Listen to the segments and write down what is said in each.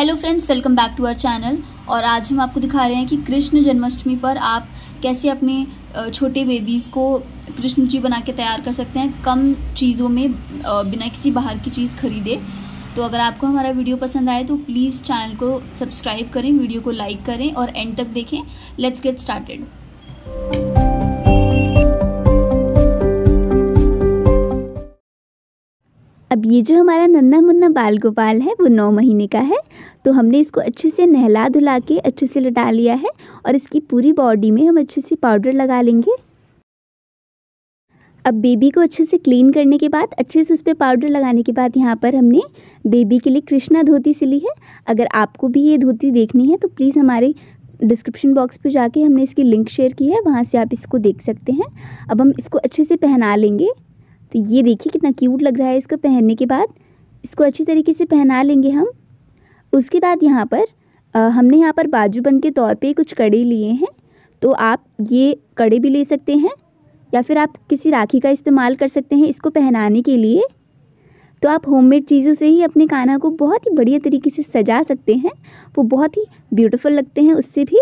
hello friends welcome back to our channel और आज हम आपको दिखा रहे हैं कि कृष्ण जन्माष्टमी पर आप कैसे अपने छोटे बेबीज़ को कृष्ण जी बना के तैयार कर सकते हैं कम चीज़ों में बिना किसी बाहर की चीज़ खरीदे तो अगर आपको हमारा वीडियो पसंद आए तो प्लीज़ चैनल को सब्सक्राइब करें वीडियो को लाइक करें और एंड तक देखें लेट्स गेट स्टार्टेड अब ये जो हमारा नन्ना मुन्ना बाल गोपाल है वो नौ महीने का है तो हमने इसको अच्छे से नहला धुला के अच्छे से लटा लिया है और इसकी पूरी बॉडी में हम अच्छे से पाउडर लगा लेंगे अब बेबी को अच्छे से क्लीन करने के बाद अच्छे से उस पर पाउडर लगाने के बाद यहाँ पर हमने बेबी के लिए कृष्णा धोती सिली है अगर आपको भी ये धोती देखनी है तो प्लीज़ हमारे डिस्क्रिप्शन बॉक्स पर जाके हमने इसकी लिंक शेयर की है वहाँ से आप इसको देख सकते हैं अब हम इसको अच्छे से पहना लेंगे तो ये देखिए कितना क्यूट लग रहा है इसको पहनने के बाद इसको अच्छी तरीके से पहना लेंगे हम उसके बाद यहाँ पर आ, हमने यहाँ पर बाजूबंद के तौर पे कुछ कड़े लिए हैं तो आप ये कड़े भी ले सकते हैं या फिर आप किसी राखी का इस्तेमाल कर सकते हैं इसको पहनाने के लिए तो आप होममेड चीज़ों से ही अपने खाना को बहुत ही बढ़िया तरीके से सजा सकते हैं वो बहुत ही ब्यूटीफुल लगते हैं उससे भी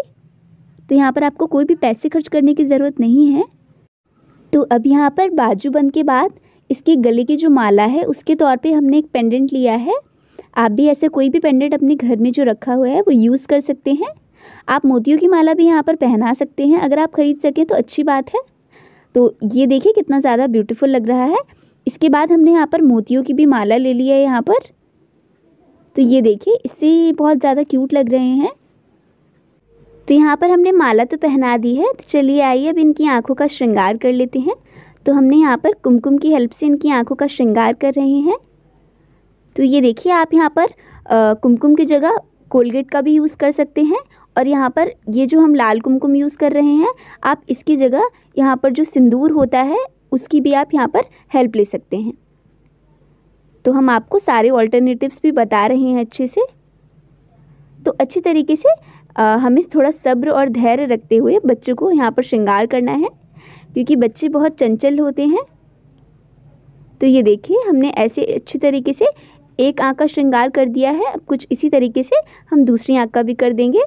तो यहाँ पर आपको कोई भी पैसे खर्च करने की ज़रूरत नहीं है तो अब यहाँ पर बाजू बंद के बाद इसके गले की जो माला है उसके तौर पे हमने एक पेंडेंट लिया है आप भी ऐसे कोई भी पेंडेंट अपने घर में जो रखा हुआ है वो यूज़ कर सकते हैं आप मोतियों की माला भी यहाँ पर पहना सकते हैं अगर आप ख़रीद सकें तो अच्छी बात है तो ये देखिए कितना ज़्यादा ब्यूटीफुल लग रहा है इसके बाद हमने यहाँ पर मोतियों की भी माला ले लिया है यहाँ पर तो ये देखिए इससे बहुत ज़्यादा क्यूट लग रहे हैं तो यहाँ पर हमने माला तो पहना दी है तो चलिए आइए अब इनकी आँखों का श्रृंगार कर लेते हैं तो हमने यहाँ पर कुमकुम की हेल्प से इनकी आँखों का श्रृंगार कर रहे हैं तो ये देखिए आप यहाँ पर कुमकुम की जगह कोलगेट का भी यूज़ कर सकते हैं और यहाँ पर ये जो हम लाल कुमकुम यूज़ कर रहे हैं आप इसकी जगह यहाँ पर जो सिंदूर होता है उसकी भी आप यहाँ पर हेल्प ले सकते हैं तो हम आपको सारे ऑल्टरनेटिव्स भी बता रहे हैं अच्छे से तो अच्छी तरीके से हमें थोड़ा सब्र और धैर्य रखते हुए बच्चों को यहाँ पर श्रृंगार करना है क्योंकि बच्चे बहुत चंचल होते हैं तो ये देखिए हमने ऐसे अच्छे तरीके से एक आँख का श्रृंगार कर दिया है अब कुछ इसी तरीके से हम दूसरी आँख का भी कर देंगे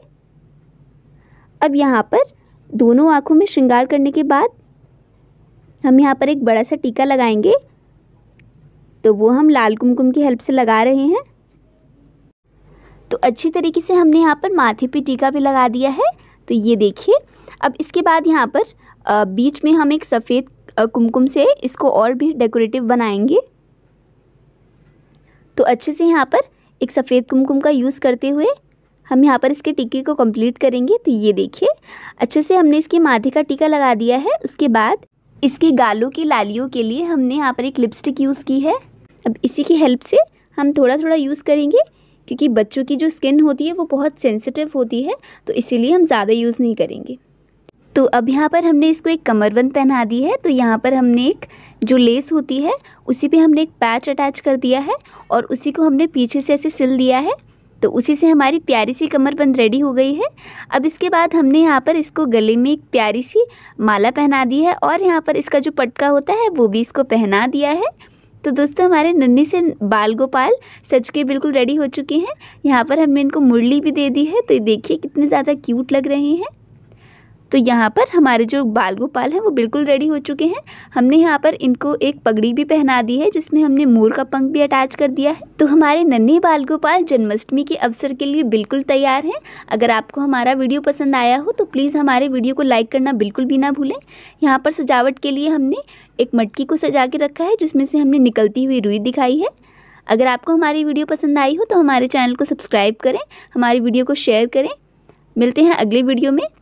अब यहाँ पर दोनों आँखों में श्रृंगार करने के बाद हम यहाँ पर एक बड़ा सा टीका लगाएंगे तो वो हम लाल कुमकुम की हेल्प से लगा रहे हैं तो अच्छी तरीके से हमने यहाँ पर माथे पे टीका भी लगा दिया है तो ये देखिए अब इसके बाद यहाँ पर बीच में हम एक सफ़ेद कुमकुम से इसको और भी डेकोरेटिव बनाएंगे तो अच्छे से यहाँ पर एक सफ़ेद कुमकुम का यूज़ करते हुए हम यहाँ पर इसके टीके को कंप्लीट करेंगे तो ये देखिए अच्छे से हमने इसके माथे का टीका लगा दिया है उसके बाद इसके गालों की लालियों के लिए हमने यहाँ पर एक लिपस्टिक यूज़ की है अब इसी की हेल्प से हम थोड़ा थोड़ा यूज़ करेंगे क्योंकि बच्चों की जो स्किन होती है वो बहुत सेंसिटिव होती है तो इसीलिए हम ज़्यादा यूज़ नहीं करेंगे तो अब यहाँ पर हमने इसको एक कमरबंद पहना दी है तो यहाँ पर हमने एक जो लेस होती है उसी पे हमने एक पैच अटैच कर दिया है और उसी को हमने पीछे से ऐसे सिल दिया है तो उसी से हमारी प्यारी सी कमरबंद रेडी हो गई है अब इसके बाद हमने यहाँ पर इसको गले में एक प्यारी सी माला पहना दी है और यहाँ पर इसका जो पटका होता है वो भी इसको पहना दिया है तो दोस्तों हमारे नन्नी से बाल गोपाल सच के बिल्कुल रेडी हो चुके हैं यहाँ पर हमने इनको मुरली भी दे दी है तो देखिए कितने ज़्यादा क्यूट लग रहे हैं तो यहाँ पर हमारे जो बाल गोपाल हैं वो बिल्कुल रेडी हो चुके हैं हमने यहाँ पर इनको एक पगड़ी भी पहना दी है जिसमें हमने मोर का पंख भी अटैच कर दिया है तो हमारे नन्हे बाल गोपाल जन्माष्टमी के अवसर के लिए बिल्कुल तैयार हैं अगर आपको हमारा वीडियो पसंद आया हो तो प्लीज़ हमारे वीडियो को लाइक करना बिल्कुल भी ना भूलें यहाँ पर सजावट के लिए हमने एक मटकी को सजा के रखा है जिसमें से हमने निकलती हुई रुई दिखाई है अगर आपको हमारी वीडियो पसंद आई हो तो हमारे चैनल को सब्सक्राइब करें हमारी वीडियो को शेयर करें मिलते हैं अगले वीडियो में